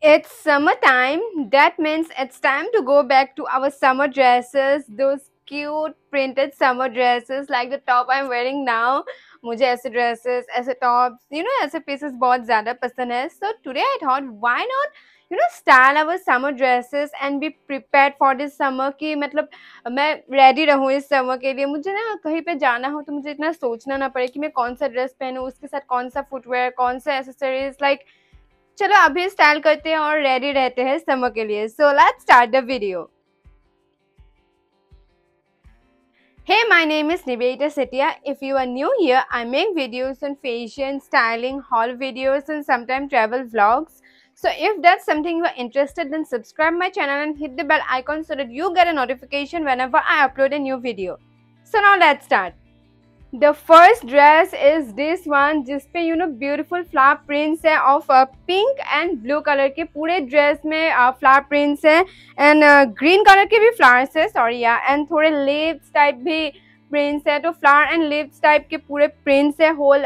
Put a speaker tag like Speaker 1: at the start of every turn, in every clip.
Speaker 1: It's summertime. That means it's time to go back to our summer dresses, those cute printed summer dresses like the top I'm wearing now. मुझे ऐसे dresses, ऐसे tops, you know, ऐसे pieces बहुत ज़्यादा पसंद है. So today I thought, why not, you know, style our summer dresses and be prepared for this summer कि मतलब मैं ready रहूँ इस summer के लिए. मुझे ना कहीं पे जाना हो तो मुझे इतना सोचना ना पड़े कि मैं कौन सा dress पहनूँ, उसके साथ कौन सा footwear, कौन सा accessories, like चलो अभी स्टाइल करते हैं और रेडी रहते हैं समर के लिए so let's start the video hey my name is Nivedita Setia if you are new here I make videos on fashion styling haul videos and sometime travel vlogs so if that something you are interested then subscribe my channel and hit the bell icon so that you get a notification whenever I upload a new video so now let's start the first dress is this one जिसपे you know beautiful flower prints है of pink and blue colour के पूरे dress में flower prints है and green colour के भी flowers है sorry या एंड थोड़े लिप्स टाइप भी प्रिंट्स है तो फ्लावर एंड लिप्स टाइप के पूरे प्रिंट्स है होल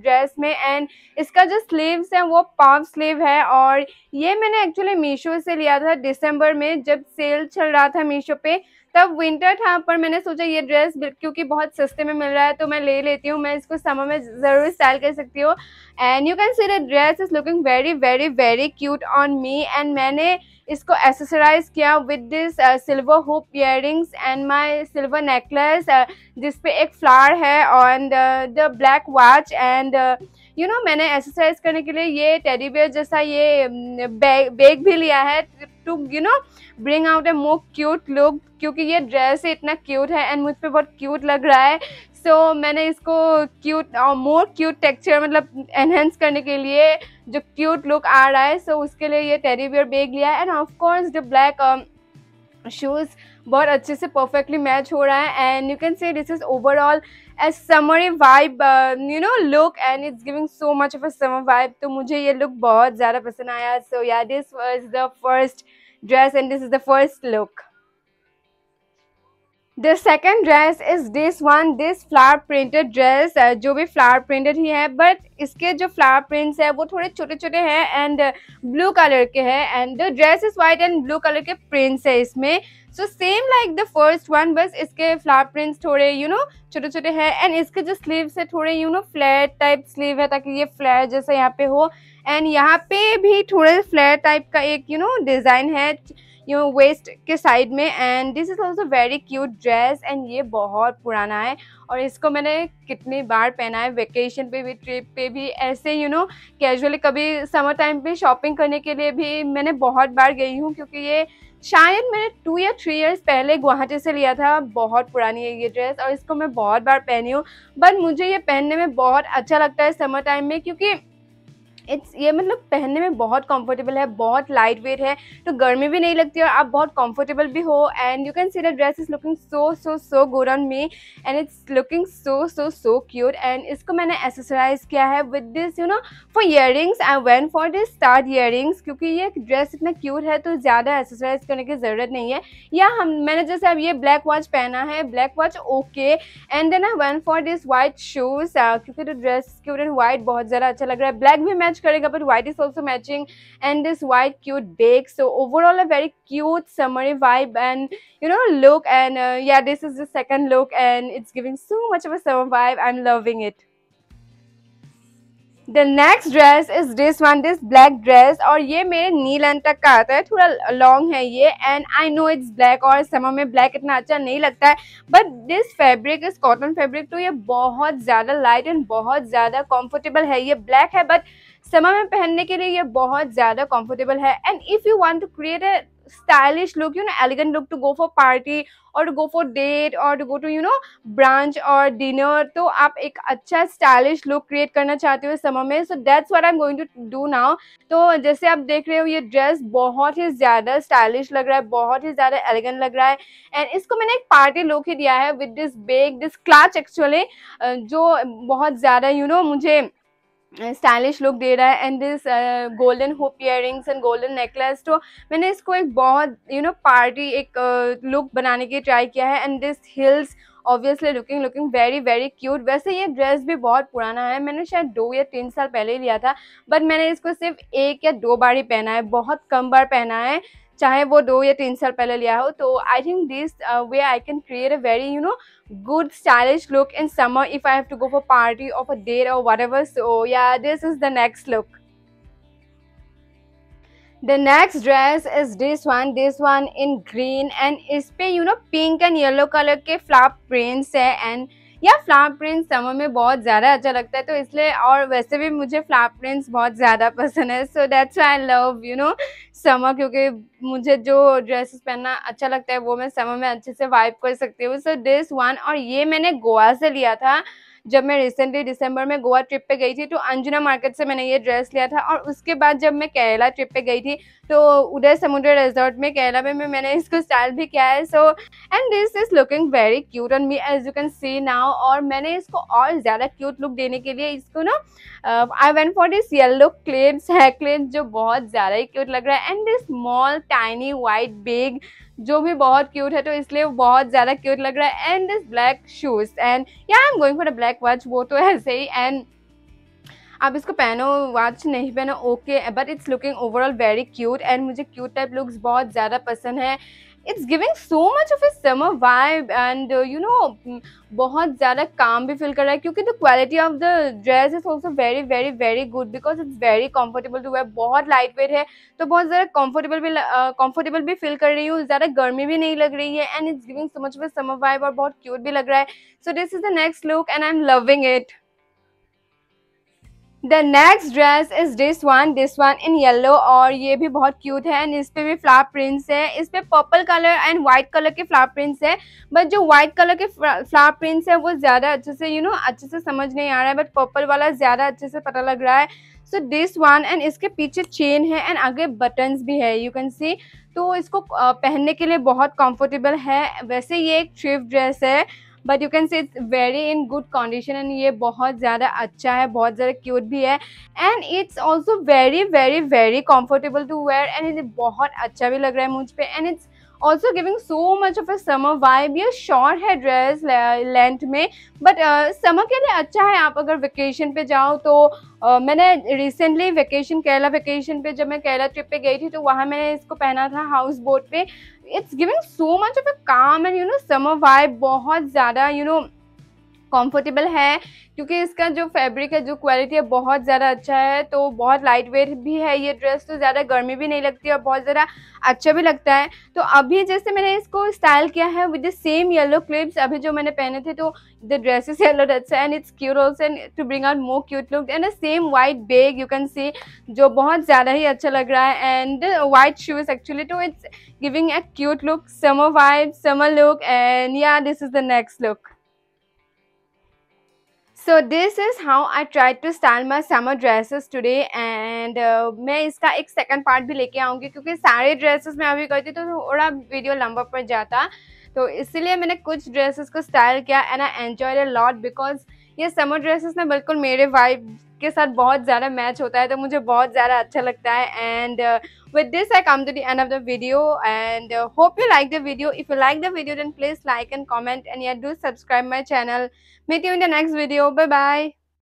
Speaker 1: ड्रेस में एंड इसका जो स्लीव्स है वो पाव स्लीव है और ये मैंने एक्चुअली मीशो से लिया था दिसंबर में जब सेल चल रहा था मीशो पे तब विंटर था पर मैंने सोचा ये ड्रेस क्योंकि बहुत सस्ते में मिल रहा है तो मैं ले लेती हूँ मैं इसको समर में ज़रूर स्टाइल कर सकती हूँ and you can see the dress is looking very very very cute on me and मैंने इसको एसेसराइज किया with this silver hoop ear and my silver necklace जिसपे एक फ्लावर है on the black watch and you know मैंने exercise करने के लिए ये टेडी जैसा ये बैग भी लिया है to you know bring out a more cute look क्योंकि ये ड्रेस इतना क्यूट है एंड मुझ पर बहुत क्यूट लग रहा है सो so, मैंने इसको क्यूट और मोर क्यूट टेक्चर मतलब एनहेंस करने के लिए जो क्यूट लुक आ रहा है सो so उसके लिए ये टेरीबियर बेग लिया लिया एंड ऑफकोर्स द जो ब्लैक शूज़ बहुत अच्छे से परफेक्टली मैच हो रहा है and you can say this is overall a summer vibe you know look and it's giving so much of a summer vibe तो मुझे ये लुक बहुत ज़्यादा पसंद आया so yeah this was the first dress and this is the first look the second dress is this one this flower printed dress जो भी flower printed ही है बट इसके जो फ्लावर प्रिंट्स है वो थोड़े छोटे छोटे हैं एंड ब्लू कलर के हैं and the dress is white and blue colour के प्रिंट्स है इसमें so same like the first one बस इसके फ्लावर प्रिंट्स थोड़े यू नो छोटे छोटे हैं एंड इसके जो स्लीव्स है थोड़े you know flat type sleeve है ताकि ये फ्लैट जैसा यहाँ पे हो एंड यहाँ पे भी थोड़े फ्लैट टाइप का एक यू नो डिज़ाइन है यू नो वेस्ट के साइड में and this is also very cute dress and ये बहुत पुराना है और इसको मैंने कितनी बार पहना है वेकेशन पे भी ट्रिप पे भी ऐसे यू नो कैजुअली कभी समर टाइम पे शॉपिंग करने के लिए भी मैंने बहुत बार गई हूँ क्योंकि ये शायद मैंने टू या थ्री इयर्स पहले गुवाहाटी से लिया था बहुत पुरानी है ये ड्रेस और इसको मैं बहुत बार पहनी हूँ बट मुझे ये पहनने में बहुत अच्छा लगता है समर टाइम में क्योंकि इट्स ये मतलब पहनने में बहुत कंफर्टेबल है बहुत लाइट वेट है तो गर्मी भी नहीं लगती और आप बहुत कंफर्टेबल भी हो and you can see the dress is looking so so so good on me and it's looking so so so cute and इसको मैंने एसेसराइज किया है with this you know for earrings I went for this start ear क्योंकि ये dress इतना cute है तो ज़्यादा एसेसराइज करने की ज़रूरत नहीं है या हम मैंने जैसे अब ये ब्लैक वॉच पहना है black watch okay and then I went for this white shoes क्योंकि तो ड्रेस के ऊपर वाइट बहुत ज़्यादा अच्छा लग रहा है ब्लैक भी मैं मैच करेगा but white is also matching and this white cute bag so overall a very cute summery vibe and you know look and yeah this is the second look and it's giving so much of a summer vibe I am loving it the next dress is this one this black dress और ये मेरे नी length तक का आता है थोड़ा long है ये and I know it's black और समर में ब्लैक इतना अच्छा नहीं लगता है but this fabric is cotton fabric तो ये बहुत ज़्यादा लाइट एंड बहुत ज़्यादा कंफर्टेबल है ये ब्लैक है बट समर में पहनने के लिए ये बहुत ज़्यादा कम्फर्टेबल है and if you want to create a stylish look you know elegant look to go for party और टू गो फॉर डेट और to go to you know brunch और डिनर तो आप एक अच्छा स्टाइलिश लुक क्रिएट करना चाहते हो समर में so that's what I am going to do now तो जैसे आप देख रहे हो ये ड्रेस बहुत ही ज़्यादा स्टाइलिश लग रहा है बहुत ही ज़्यादा एलिगेंट लग रहा है एंड इसको मैंने एक पार्टी लुक ही दिया है with this bag this clutch actually जो बहुत ज़्यादा यू नो मुझे स्टाइलिश लुक दे रहा है and this golden hoop earrings and golden necklace तो मैंने इसको एक बहुत यू नो पार्टी एक लुक uh, बनाने की ट्राई किया है and this heels obviously looking looking very very cute वैसे ये ड्रेस भी बहुत पुराना है मैंने शायद दो या तीन साल पहले ही लिया था बट मैंने इसको सिर्फ एक या दो बार ही पहना है बहुत कम बार पहना है चाहे वो दो या तीन साल पहले लिया हो तो I think this way I can create a very you know good stylish look in summer if I have to go for party of a dare और whatever so yeah this is the next look the next dress is this one this one in green and इस पे you know pink and yellow colour के flap prints है and yeah flower prints summer में बहुत ज़्यादा अच्छा लगता है तो इसलिए और वैसे भी मुझे फ्लावर प्रिंट्स बहुत ज़्यादा पसंद है so that's I love you know summer क्योंकि मुझे जो ड्रेसेस पहनना अच्छा लगता है वो मैं समर में अच्छे से वाइप कर सकती हूँ सो दिस वन और ये मैंने गोवा से लिया था जब मैं रिसेंटली दिसंबर में गोवा ट्रिप पे गई थी तो अंजुना मार्केट से मैंने ये ड्रेस लिया था और उसके बाद जब मैं केरला ट्रिप पे गई थी तो उदय समुद्र रिजॉर्ट में केरला में मैंने इसको स्टाइल भी किया है so and this is looking very cute on me as you can see now और मैंने इसको और ज़्यादा क्यूट लुक देने के लिए इसको ना I went for this yellow clips है क्लिप्स जो बहुत ज़्यादा ही क्यूट लग रहा है and this small tiny white bag जो भी बहुत क्यूट है तो इसलिए बहुत ज़्यादा क्यूट लग रहा है and this black shoes and yeah I am going for a black watch वो तो ऐसे ही एंड आप इसको पहनो वॉच नहीं पहनो okay but it's looking overall very cute and मुझे क्यूट टाइप लुक्स बहुत ज़्यादा पसंद है it's giving so much of a summer vibe and you know बहुत ज़्यादा काम भी फील कर रहा है क्योंकि the quality of the dress is also very very very good because it's very comfortable to wear बहुत लाइट वेट है तो बहुत ज़्यादा कम्फर्टेबल भी कम्फर्टेबल uh, भी फील कर रही हूँ ज़्यादा गर्मी भी नहीं लग रही है and it's giving so much of a summer vibe और बहुत क्यूट भी लग रहा है so this is the next look and I am loving it the next dress is this one this one in yellow और ये भी बहुत क्यूट है एंड इस पे भी फ्लावर प्रिंट्स है इस पे purple colour and white colour के फ्लावर प्रिंट्स है बट जो व्हाइट कलर के फ्लावर प्रिंट्स है वो ज़्यादा अच्छे से यू you नो know, अच्छे से समझ नहीं आ रहा है बट पर्पल वाला ज़्यादा अच्छे से पता लग रहा है सो दिस वन एंड इसके पीछे चेन है एंड आगे बटन्स भी है यू कैन सी तो इसको पहनने के लिए बहुत कम्फर्टेबल है वैसे ये एक थ्रिफ्ट ड्रेस है but you can say it's very in good condition and ये बहुत ज़्यादा अच्छा है बहुत ज़्यादा क्यूट भी है and it's also very very very comfortable to wear and it बहुत अच्छा भी लग रहा है मुझ पर and it's also giving so much of a summer vibe ये शॉर्ट है ड्रेस लेंथ में बट समर uh, के लिए अच्छा है आप अगर वेकेशन पे जाओ तो uh, मैंने रिसेंटली वेकेशन केरला वेकेशन पे जब मैं केरला ट्रिप पे गई थी तो वहाँ मैंने इसको पहना था हाउस बोट पे it's giving so much of a calm and you know summer vibe bahut zyada you know comfortable है क्योंकि इसका जो फैब्रिक है जो क्वालिटी है बहुत ज़्यादा अच्छा है तो बहुत लाइट वेट भी है ये ड्रेस तो ज़्यादा गर्मी भी नहीं लगती और बहुत ज़्यादा अच्छा भी लगता है तो अभी जैसे मैंने इसको स्टाइल किया है with the same yellow clips अभी जो मैंने पहने थे तो द ड्रेस इज येलो अच्छा and it's cute also and to bring out more cute look and the same white bag you can see जो बहुत ज़्यादा ही अच्छा लग रहा है and white shoes actually to it's giving a cute look summer white summer look and yeah this is the next look so this is how I try to style my summer dresses today and मैं इसका एक second part भी लेके आऊँगी क्योंकि सारे dresses मैं अभी करती तो थोड़ा वीडियो लंबा पड़ जाता तो इसीलिए मैंने कुछ ड्रेसेस को स्टाइल किया and I enjoy lot because ये समर ड्रेसेस ना बिल्कुल मेरे वाइब के साथ बहुत ज़्यादा मैच होता है तो मुझे बहुत ज़्यादा अच्छा लगता है and with this I come to the end of the video and hope you like the video if you like the video then please like and comment and या do subscribe my channel meet you in the next video bye bye